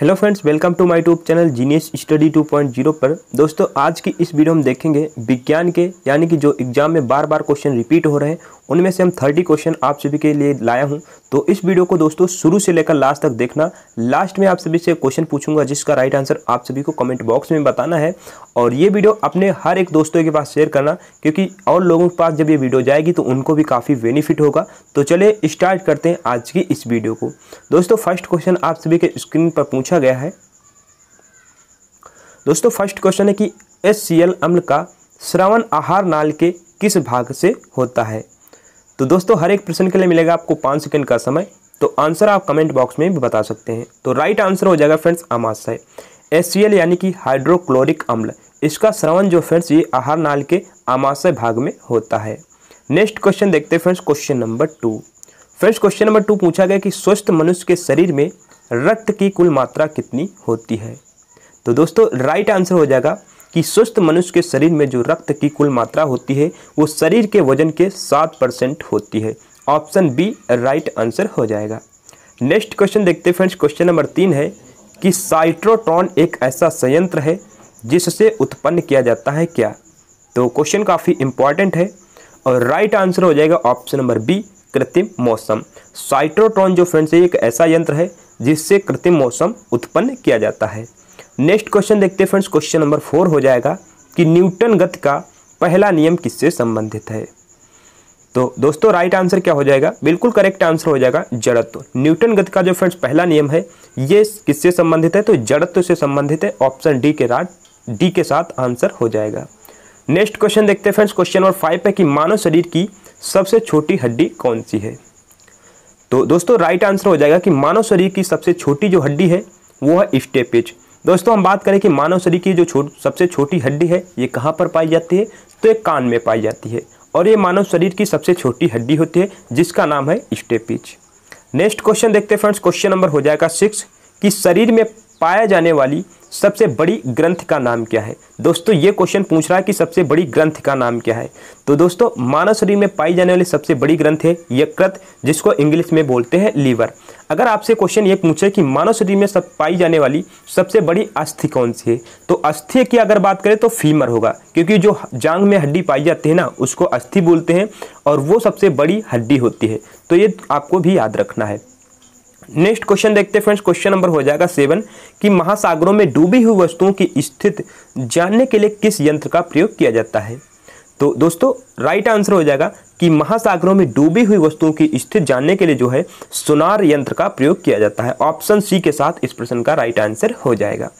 hello friends welcome to my tube channel genius study 2.0 पर दोस्तों आज की इस वीडियो हम देखेंगे विज्ञान के यानी कि जो एग्जाम में बार बार क्वेश्चन रिपीट हो रहे हैं उनमें से हम 30 क्वेश्चन आप सभी के लिए लाया हूं तो इस वीडियो को दोस्तों शुरू से लेकर लास्ट तक देखना लास्ट में आप सभी से क्वेश्चन पूछूंगा जिसका राइट आंसर आप सभी को कमेंट बॉक्स में बताना है और ये वीडियो अपने हर एक दोस्तों के पास शेयर करना क्योंकि और लोगों के पास जब ये वीडियो जाएगी तो उनको भी काफ़ी बेनिफिट होगा तो चले स्टार्ट करते हैं आज की इस वीडियो को दोस्तों फर्स्ट क्वेश्चन आप सभी के स्क्रीन पर पूछ पूछा गया है दोस्तों फर्स्ट क्वेश्चन है कि एस अम्ल का श्रवण आहार नाल के किस भाग से होता है तो दोस्तों हर एक प्रश्न के लिए मिलेगा आपको पाँच सेकंड का समय तो आंसर आप कमेंट बॉक्स में भी बता सकते हैं तो राइट आंसर हो जाएगा फ्रेंड्स अमाशय एस यानी कि हाइड्रोक्लोरिक अम्ल इसका श्रवण जो फ्रेंड्स ये आहार नाल के आमाशय भाग में होता है नेक्स्ट क्वेश्चन देखते हैं friends question number two friends question number two पूछा गया कि स्वस्थ मनुष्य के शरीर में रक्त की कुल मात्रा कितनी होती है तो दोस्तों राइट आंसर हो जाएगा कि स्वस्थ मनुष्य के शरीर में जो रक्त की कुल मात्रा होती है वो शरीर के वजन के सात परसेंट होती है ऑप्शन बी राइट आंसर हो जाएगा नेक्स्ट क्वेश्चन देखते हैं फ्रेंड्स क्वेश्चन नंबर तीन है कि साइट्रोटॉन एक ऐसा संयंत्र है जिससे उत्पन्न किया जाता है क्या तो क्वेश्चन काफ़ी इंपॉर्टेंट है और राइट आंसर हो जाएगा ऑप्शन नंबर बी कृत्रिम मौसम साइट्रोट्रॉन जो फ्रेंड्स है एक ऐसा यंत्र है जिससे कृत्रिम मौसम उत्पन्न किया जाता है नेक्स्ट क्वेश्चन देखते हैं फ्रेंड्स क्वेश्चन नंबर फोर हो जाएगा कि न्यूटन गति का पहला नियम किससे संबंधित है तो दोस्तों राइट आंसर क्या हो जाएगा बिल्कुल करेक्ट आंसर हो जाएगा जड़त्व न्यूटन गति का जो फ्रेंड्स पहला नियम है ये किससे संबंधित है तो जड़त्व से संबंधित है ऑप्शन डी के राट डी के साथ आंसर हो जाएगा नेक्स्ट क्वेश्चन देखते हैं फ्रेंड्स क्वेश्चन नंबर फाइव है कि मानव शरीर की सबसे छोटी हड्डी कौन सी है तो दोस्तों राइट आंसर हो जाएगा कि मानव शरीर की सबसे छोटी जो हड्डी है वो है स्टेपिज दोस्तों हम बात करें कि मानव शरीर की जो छोट सबसे छोटी हड्डी है ये कहाँ पर पाई जाती है तो ये कान में पाई जाती है और ये मानव शरीर की सबसे छोटी हड्डी होती है जिसका नाम है स्टेपिज नेक्स्ट क्वेश्चन देखते हैं फ्रेंड्स क्वेश्चन नंबर हो जाएगा सिक्स कि शरीर में पाया जाने वाली सबसे बड़ी ग्रंथ का नाम क्या है दोस्तों ये क्वेश्चन पूछ रहा है कि सबसे बड़ी ग्रंथ का नाम क्या है तो दोस्तों मानव शरीर में पाई जाने वाली सबसे बड़ी ग्रंथ है यकृत जिसको इंग्लिश में बोलते हैं लीवर अगर आपसे क्वेश्चन ये पूछे कि मानव शरीर में सब पाई जाने वाली सबसे बड़ी अस्थि कौन सी है तो अस्थि की अगर बात करें तो फीमर होगा क्योंकि जो जांग में हड्डी पाई जाती है ना उसको अस्थि बोलते हैं और वो सबसे बड़ी हड्डी होती है तो ये आपको भी याद रखना है नेक्स्ट क्वेश्चन देखते हैं फ्रेंड्स क्वेश्चन नंबर हो जाएगा सेवन कि महासागरों में डूबी हुई वस्तुओं की स्थिति जानने के लिए किस यंत्र का प्रयोग किया जाता है तो दोस्तों राइट आंसर हो जाएगा कि महासागरों में डूबी हुई वस्तुओं की स्थिति जानने के लिए जो है सुनार यंत्र का प्रयोग किया जाता है ऑप्शन सी के साथ इस प्रश्न का राइट आंसर हो जाएगा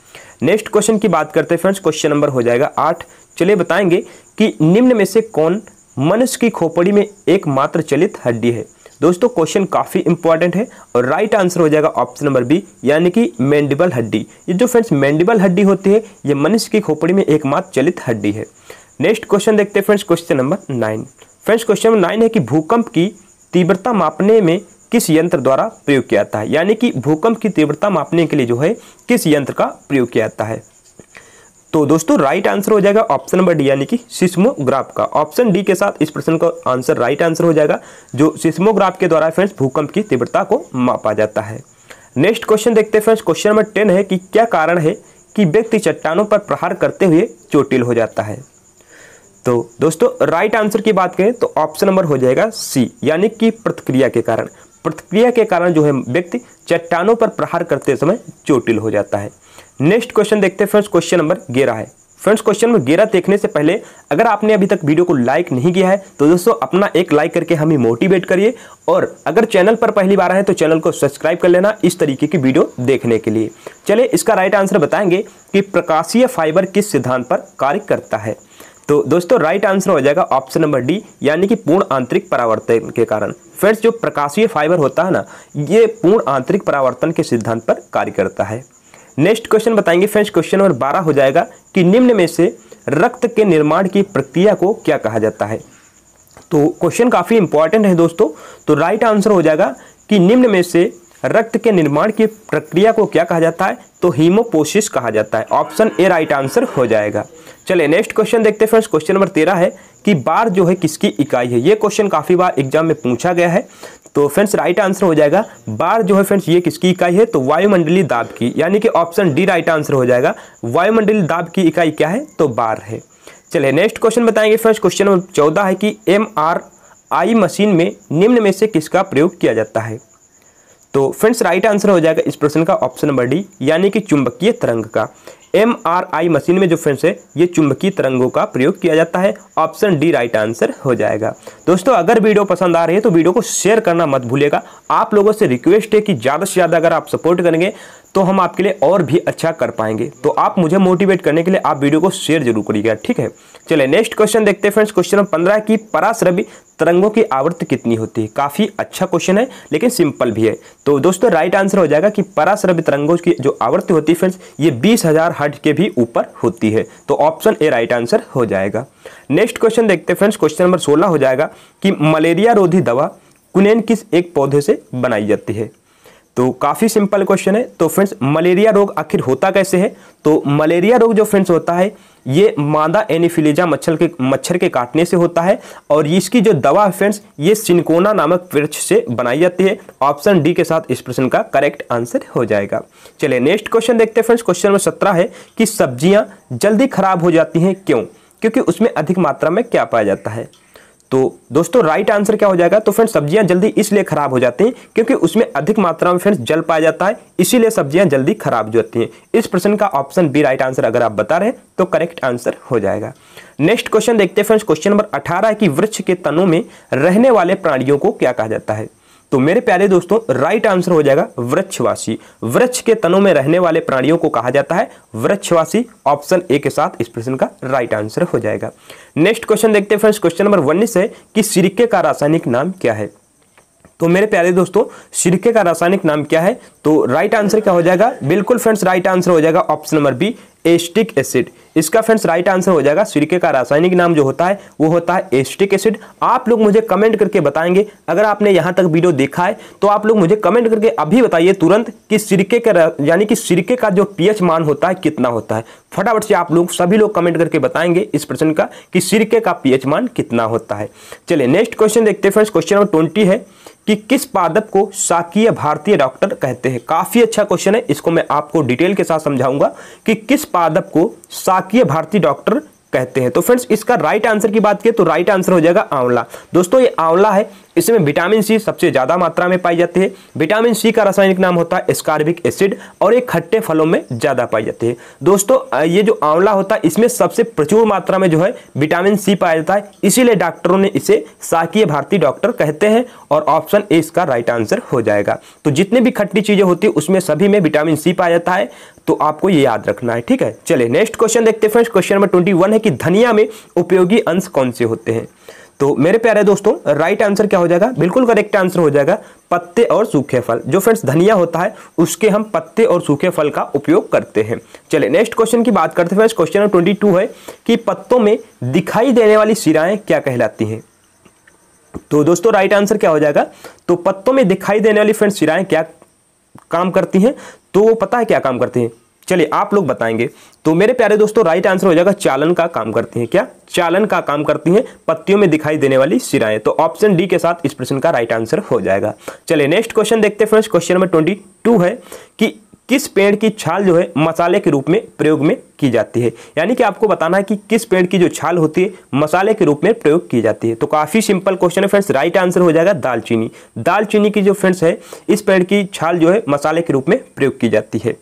नेक्स्ट क्वेश्चन की बात करते हैं फ्रेंड्स क्वेश्चन नंबर हो जाएगा आठ चलिए बताएंगे कि निम्न में से कौन मनुष्य की खोपड़ी में एकमात्र चलित हड्डी है दोस्तों क्वेश्चन काफ़ी इंपॉर्टेंट है और राइट आंसर हो जाएगा ऑप्शन नंबर बी यानी कि मैंडिबल हड्डी ये जो फ्रेंड्स मैंडिबल हड्डी होती है ये मनुष्य की खोपड़ी में एकमात्र चलित हड्डी है नेक्स्ट क्वेश्चन देखते हैं friends question number nine friends question number nine है कि भूकंप की तीव्रता मापने में किस यंत्र द्वारा प्रयोग किया जाता है यानी कि भूकंप की तीव्रता मापने के लिए जो है किस यंत्र का प्रयोग किया जाता है तो दोस्तों राइट आंसर हो जाएगा ऑप्शन नंबर डी यानी कि सिस्मोग्राफ का ऑप्शन डी के साथ इस प्रश्न का आंसर राइट आंसर हो जाएगा जो सिस्मोग्राफ के द्वारा फ्रेंड्स भूकंप की तीव्रता को मापा जाता है नेक्स्ट क्वेश्चन देखते हैं फ्रेंड्स क्वेश्चन नंबर टेन है कि क्या कारण है कि व्यक्ति चट्टानों पर प्रहार करते हुए चोटिल हो जाता है तो दोस्तों राइट आंसर की बात करें तो ऑप्शन नंबर हो जाएगा सी यानी कि प्रतिक्रिया के कारण प्रतिक्रिया के कारण जो है व्यक्ति चट्टानों पर प्रहार करते समय चोटिल हो जाता है नेक्स्ट क्वेश्चन देखते हैं फ्रेंड्स क्वेश्चन नंबर ग्यारह है फ्रेंड्स क्वेश्चन नंबर ग्यारह देखने से पहले अगर आपने अभी तक वीडियो को लाइक नहीं किया है तो दोस्तों अपना एक लाइक करके हमें मोटिवेट करिए और अगर चैनल पर पहली बार आए तो चैनल को सब्सक्राइब कर लेना इस तरीके की वीडियो देखने के लिए चलिए इसका राइट आंसर बताएंगे कि प्रकाशीय फाइबर किस सिद्धांत पर कार्य करता है तो दोस्तों राइट आंसर हो जाएगा ऑप्शन नंबर डी यानी कि पूर्ण आंतरिक परावर्तन के कारण फ्रेंड्स जो प्रकाशीय फाइबर होता है ना ये पूर्ण आंतरिक परावर्तन के सिद्धांत पर कार्य करता है नेक्स्ट क्वेश्चन बताएंगे फ्रेंड्स क्वेश्चन नंबर बारह हो जाएगा कि निम्न में से रक्त के निर्माण की प्रक्रिया को क्या कहा जाता है तो क्वेश्चन काफ़ी इंपॉर्टेंट है दोस्तों तो राइट आंसर हो जाएगा कि निम्न में से रक्त के निर्माण की प्रक्रिया को क्या कहा जाता है तो हीमोपोसिस कहा जाता है ऑप्शन ए राइट आंसर हो जाएगा चलिए नेक्स्ट क्वेश्चन देखते हैं फ्रेंड्स क्वेश्चन नंबर तेरह है कि बार जो है किसकी इकाई है ये क्वेश्चन काफ़ी बार एग्जाम में पूछा गया है तो फ्रेंड्स राइट आंसर हो जाएगा बार जो है फ्रेंड्स ये किसकी इकाई है तो वायुमंडली दाब की यानी कि ऑप्शन डी राइट आंसर हो जाएगा वायुमंडली दाब की इकाई क्या है तो बार है चलिए नेक्स्ट क्वेश्चन बताएंगे फ्रेंड्स क्वेश्चन नंबर चौदह है कि एम आर आई मशीन में निम्न में से किसका प्रयोग किया जाता है तो फ्रेंड्स राइट आंसर हो जाएगा इस प्रश्न का ऑप्शन नंबर डी यानी कि चुंबकीय तरंग का एम आर आई मशीन में जो फ्रेंड्स है ये चुंबकीय तरंगों का प्रयोग किया जाता है ऑप्शन डी राइट आंसर हो जाएगा दोस्तों अगर वीडियो पसंद आ रही है तो वीडियो को शेयर करना मत भूलिएगा आप लोगों से रिक्वेस्ट है कि ज़्यादा से ज़्यादा अगर आप सपोर्ट करेंगे तो हम आपके लिए और भी अच्छा कर पाएंगे तो आप मुझे मोटिवेट करने के लिए आप वीडियो को शेयर जरूर करिएगा ठीक है चलिए नेक्स्ट क्वेश्चन देखते हैं फ्रेंड्स क्वेश्चन नंबर पंद्रह की परास रवि तरंगों की आवृत्ति कितनी होती है काफ़ी अच्छा क्वेश्चन है लेकिन सिंपल भी है तो दोस्तों राइट आंसर हो जाएगा कि पराश्रव्य तरंगों की जो आवृत्ति होती है फ्रेंड्स ये बीस हज़ार हट के भी ऊपर होती है तो ऑप्शन ए राइट आंसर हो जाएगा नेक्स्ट क्वेश्चन देखते हैं फ्रेंड्स क्वेश्चन नंबर सोलह हो जाएगा कि मलेरिया रोधी दवा कुनेन किस एक पौधे से बनाई जाती है तो काफ़ी सिंपल क्वेश्चन है तो फ्रेंड्स मलेरिया रोग आखिर होता कैसे है तो मलेरिया रोग जो फ्रेंड्स होता है ये मादा एनिफिलीजा मच्छर के मच्छर के काटने से होता है और इसकी जो दवा है फ्रेंड्स ये सिनकोना नामक वृक्ष से बनाई जाती है ऑप्शन डी के साथ इस प्रश्न का करेक्ट आंसर हो जाएगा चलिए नेक्स्ट क्वेश्चन देखते हैं फ्रेंड्स क्वेश्चन नंबर सत्रह है कि सब्जियाँ जल्दी खराब हो जाती हैं क्यों क्योंकि उसमें अधिक मात्रा में क्या पाया जाता है तो दोस्तों राइट आंसर क्या हो जाएगा तो फ्रेंड्स सब्जियां जल्दी इसलिए खराब हो जाती हैं क्योंकि उसमें अधिक मात्रा में फ्रेंड्स जल पाया जाता है इसीलिए सब्जियां जल्दी खराब हो जाती हैं इस प्रश्न का ऑप्शन बी राइट आंसर अगर आप बता रहे हैं तो करेक्ट आंसर हो जाएगा नेक्स्ट क्वेश्चन देखते हैं फ्रेंड्स क्वेश्चन नंबर अठारह की वृक्ष के तनों में रहने वाले प्राणियों को क्या कहा जाता है तो मेरे प्यारे दोस्तों राइट आंसर हो जाएगा वृक्षवासी वृक्ष के तनों में रहने वाले प्राणियों को कहा जाता है वृक्षवासी ऑप्शन ए के साथ इस प्रश्न का राइट आंसर हो जाएगा नेक्स्ट क्वेश्चन देखते हैं फ्रेंड्स क्वेश्चन नंबर उन्नीस है कि सिरके का रासायनिक नाम क्या है तो मेरे प्यारे दोस्तों सिरके का रासायनिक नाम क्या है तो राइट आंसर क्या हो जाएगा बिल्कुल फ्रेंड्स राइट आंसर हो जाएगा option number B acetic acid इसका फ्रेंड्स राइट आंसर हो जाएगा सिरके का रासायनिक नाम जो होता है वो होता है एस्टिक एसिड आप लोग मुझे कमेंट करके बताएंगे अगर आपने यहां तक वीडियो देखा है तो आप लोग मुझे कमेंट करके अभी बताइए तुरंत कि सिरके का यानी कि सिरके का जो पीएच मान होता है कितना होता है फटाफट से आप लोग सभी लोग कमेंट करके बताएंगे इस प्रश्न का कि सिरके का पीएच मान कितना होता है चलिए नेक्स्ट क्वेश्चन देखते हैं फ्रेंड्स क्वेश्चन नंबर ट्वेंटी है कि किस पादप को शाकीय भारतीय डॉक्टर कहते हैं काफी अच्छा क्वेश्चन है इसको मैं आपको डिटेल के साथ समझाऊंगा कि किस पादप को शाकीय भारतीय डॉक्टर कहते हैं तो फ्रेंड्स इसका राइट आंसर की बात करें तो राइट आंसर हो जाएगा आंवला दोस्तों ये आंवला है इसमें विटामिन सी सबसे ज़्यादा मात्रा में पाई जाती है विटामिन सी का रासायनिक नाम होता है स्कार्बिक एसिड और ये खट्टे फलों में ज़्यादा पाई जाती है दोस्तों ये जो आंवला होता है इसमें सबसे प्रचुर मात्रा में जो है विटामिन सी पाया जाता है इसीलिए डॉक्टरों ने इसे शाकीय भारतीय डॉक्टर कहते हैं और ऑप्शन ए इसका राइट आंसर हो जाएगा तो जितने भी खट्टी चीज़ें होती है उसमें सभी में विटामिन सी पाया जाता है तो आपको ये याद रखना है ठीक है चले नेक्स्ट क्वेश्चन देखते हैं फ्रेंड्स क्वेश्चन नंबर ट्वेंटी है कि धनिया में उपयोगी अंश कौन से होते हैं तो मेरे प्यारे दोस्तों राइट आंसर क्या हो जाएगा बिल्कुल करेक्ट आंसर हो जाएगा पत्ते और सूखे फल जो फ्रेंड्स धनिया होता है उसके हम पत्ते और सूखे फल का उपयोग करते हैं चले नेक्स्ट क्वेश्चन की बात करते हैं क्वेश्चन नंबर ट्वेंटी टू है कि पत्तों में दिखाई देने वाली सिराएं क्या कहलाती हैं तो दोस्तों राइट आंसर क्या हो जाएगा तो पत्तों में दिखाई देने वाली फ्रेंड्स सिराएं क्या काम करती हैं तो वो पता है क्या काम करती हैं चलिए आप लोग बताएंगे तो मेरे प्यारे दोस्तों राइट आंसर हो जाएगा चालन का काम करती हैं क्या चालन का काम करती हैं पत्तियों में दिखाई देने वाली सिराएं तो ऑप्शन डी के साथ इस प्रश्न का राइट आंसर हो जाएगा चलिए नेक्स्ट क्वेश्चन देखते हैं फ्रेंड्स क्वेश्चन नंबर ट्वेंटी है कि किस पेड़ की छाल जो है मसाले के रूप में प्रयोग में की जाती है यानी कि आपको बताना है कि किस पेड़ की जो छाल होती है मसाले के रूप में प्रयोग की जाती है तो काफ़ी सिंपल क्वेश्चन है फ्रेंड्स राइट आंसर हो जाएगा दालचीनी दालचीनी की जो फ्रेंड्स है इस पेड़ की छाल जो है मसाले के रूप में प्रयोग की जाती है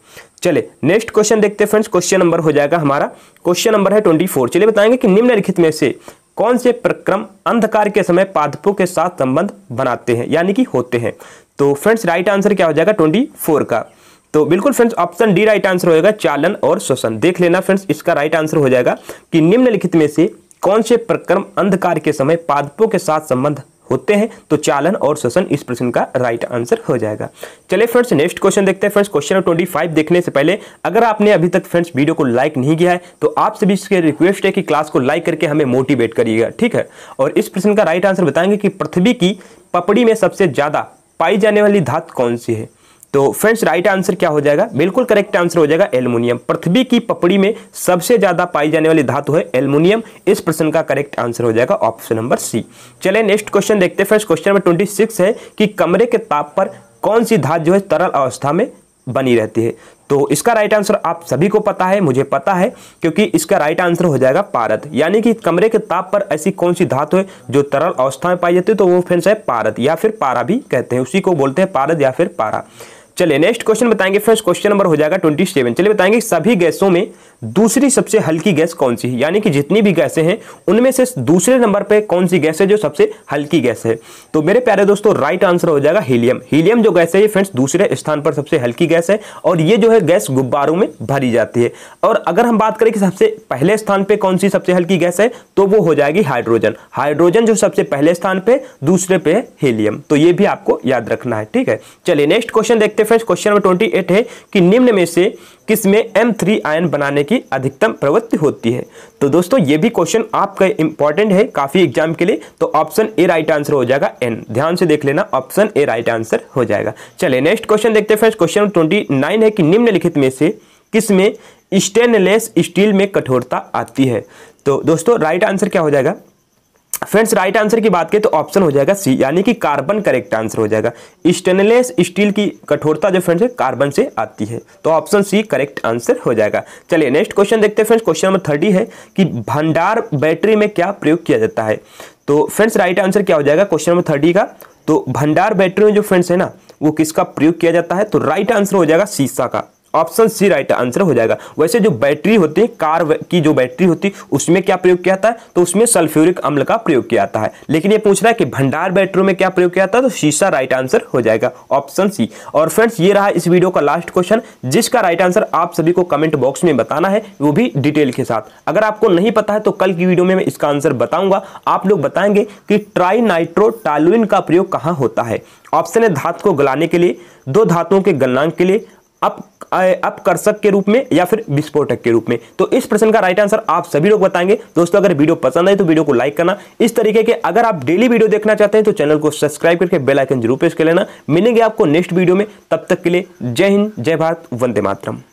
चले नेक्स्ट क्वेश्चन देखते हैं फ्रेंड्स क्वेश्चन नंबर हो जाएगा हमारा क्वेश्चन नंबर है ट्वेंटी फोर चलिए बताएंगे कि निम्नलिखित में से कौन से प्रक्रम अंधकार के समय पादपों के साथ संबंध बनाते हैं यानी कि होते हैं तो फ्रेंड्स राइट आंसर क्या हो जाएगा ट्वेंटी फोर का तो बिल्कुल friends option D right answer होगा चालन और श्वसन देख लेना फ्रेंड्स इसका राइट आंसर हो जाएगा कि निम्नलिखित में से कौन से प्रक्रम अंधकार के समय पादपों के साथ संबंध होते हैं तो चालन और श्वसन इस प्रश्न का राइट आंसर हो जाएगा चलिए फ्रेंड्स नेक्स्ट क्वेश्चन देखते हैं फ्रेंड्स क्वेश्चन ट्वेंटी फाइव देखने से पहले अगर आपने अभी तक फ्रेंड्स वीडियो को लाइक नहीं किया है तो आप सभी इसके रिक्वेस्ट है कि क्लास को लाइक करके हमें मोटिवेट करिएगा ठीक है और इस प्रश्न का राइट आंसर बताएंगे कि पृथ्वी की पपड़ी में सबसे ज़्यादा पाई जाने वाली धात कौन सी है तो फ्रेंड्स राइट आंसर क्या हो जाएगा बिल्कुल करेक्ट आंसर हो जाएगा एल्युमिनियम पृथ्वी की पपड़ी में सबसे ज्यादा पाई जाने वाली धातु है एल्युमिनियम इस प्रश्न का करेक्ट आंसर हो जाएगा ऑप्शन नंबर सी चले नेक्स्ट क्वेश्चन देखते हैं friends question number twenty six है कि कमरे के ताप पर कौन सी धातु जो है तरल अवस्था में बनी रहती है तो इसका राइट आंसर आप सभी को पता है मुझे पता है क्योंकि इसका राइट आंसर हो जाएगा पारत यानी कि कमरे के ताप पर ऐसी कौन सी धातु है जो तरल अवस्था में पाई जाती है तो वो फ्रेंड्स है पारत या फिर पारा भी कहते हैं उसी को बोलते हैं पारत या फिर पारा चलिए नेक्स्ट क्वेश्चन बताएंगे फर्स्ट क्वेश्चन नंबर हो जाएगा ट्वेंटी सेवन चलिए बताएंगे सभी गैसों में दूसरी सबसे हल्की गैस कौन सी है यानी कि जितनी भी गैसें हैं उनमें से दूसरे नंबर पे कौन सी गैस है जो सबसे हल्की गैस है तो मेरे प्यारे दोस्तों राइट आंसर हो जाएगा हीलियम हीलियम जो गैस है ये फ्रेंड्स दूसरे स्थान पर सबसे हल्की गैस है और ये जो है गैस गुब्बारों में भरी जाती है और अगर हम बात करें कि सबसे पहले स्थान पर कौन सी सबसे हल्की गैस है तो वो हो जाएगी हाइड्रोजन हाइड्रोजन जो सबसे पहले स्थान पर दूसरे पे है हीलियम तो ये भी आपको याद रखना है ठीक है चलिए नेक्स्ट क्वेश्चन देखते देखते हैं friends question number twenty eight है कि निम्न में से किस में एम थ्री आयन बनाने की अधिकतम प्रवृत्ति होती है तो दोस्तों ये भी क्वेश्चन आपका इंपॉर्टेंट है काफ़ी एग्जाम के लिए तो ऑप्शन ए राइट आंसर हो जाएगा एन ध्यान से देख लेना ऑप्शन ए राइट आंसर हो जाएगा चलिए नेक्स्ट क्वेश्चन देखते हैं फ्रेंड्स क्वेश्चन ट्वेंटी है कि निम्नलिखित में से किस में स्टेनलेस स्टील में कठोरता आती है तो दोस्तों राइट आंसर क्या हो जाएगा फ्रेंड्स राइट आंसर की बात करें तो ऑप्शन हो जाएगा सी यानी कि कार्बन करेक्ट आंसर हो जाएगा स्टेनलेस स्टील की कठोरता जो फ्रेंड्स कार्बन से आती है तो ऑप्शन सी करेक्ट आंसर हो जाएगा चलिए नेक्स्ट क्वेश्चन देखते हैं फ्रेंड्स क्वेश्चन नंबर थर्टी है कि भंडार बैटरी में क्या प्रयोग किया जाता है तो फ्रेंड्स राइट आंसर क्या हो जाएगा क्वेश्चन नंबर थर्टी का तो भंडार बैटरी में जो फ्रेंड्स है ना वो किसका प्रयोग किया जाता है तो राइट आंसर हो जाएगा सीसा का ऑप्शन सी राइट आंसर हो जाएगा वैसे जो बैटरी होती है कार की जो बैटरी होती है उसमें क्या प्रयोग किया जाता है तो उसमें सल्फ्यूरिक अम्ल का प्रयोग किया जाता है लेकिन ये पूछ रहा है कि भंडार बैटरी में क्या प्रयोग किया जाता है तो शीशा राइट आंसर हो जाएगा ऑप्शन सी और फ्रेंड्स ये रहा इस वीडियो का लास्ट क्वेश्चन जिसका राइट आंसर आप सभी को कमेंट बॉक्स में बताना है वो भी डिटेल के साथ अगर आपको नहीं पता है तो कल की वीडियो में मैं इसका आंसर बताऊंगा आप लोग बताएंगे कि ट्राई नाइट्रोटालुइन का प्रयोग कहाँ होता है ऑप्शन है धातु को गलाने के लिए दो धातुओं के गलनांक के लिए अप अपकर्षक के रूप में या फिर विस्फोटक के रूप में तो इस प्रश्न का राइट आंसर आप सभी लोग बताएंगे दोस्तों अगर वीडियो पसंद आए तो वीडियो को लाइक करना इस तरीके के अगर आप डेली वीडियो देखना चाहते हैं तो चैनल को सब्सक्राइब करके बेल आइकन जरूर प्रेस कर लेना मिलेंगे आपको नेक्स्ट वीडियो में तब तक के लिए जय हिंद जय भारत वंदे मातरम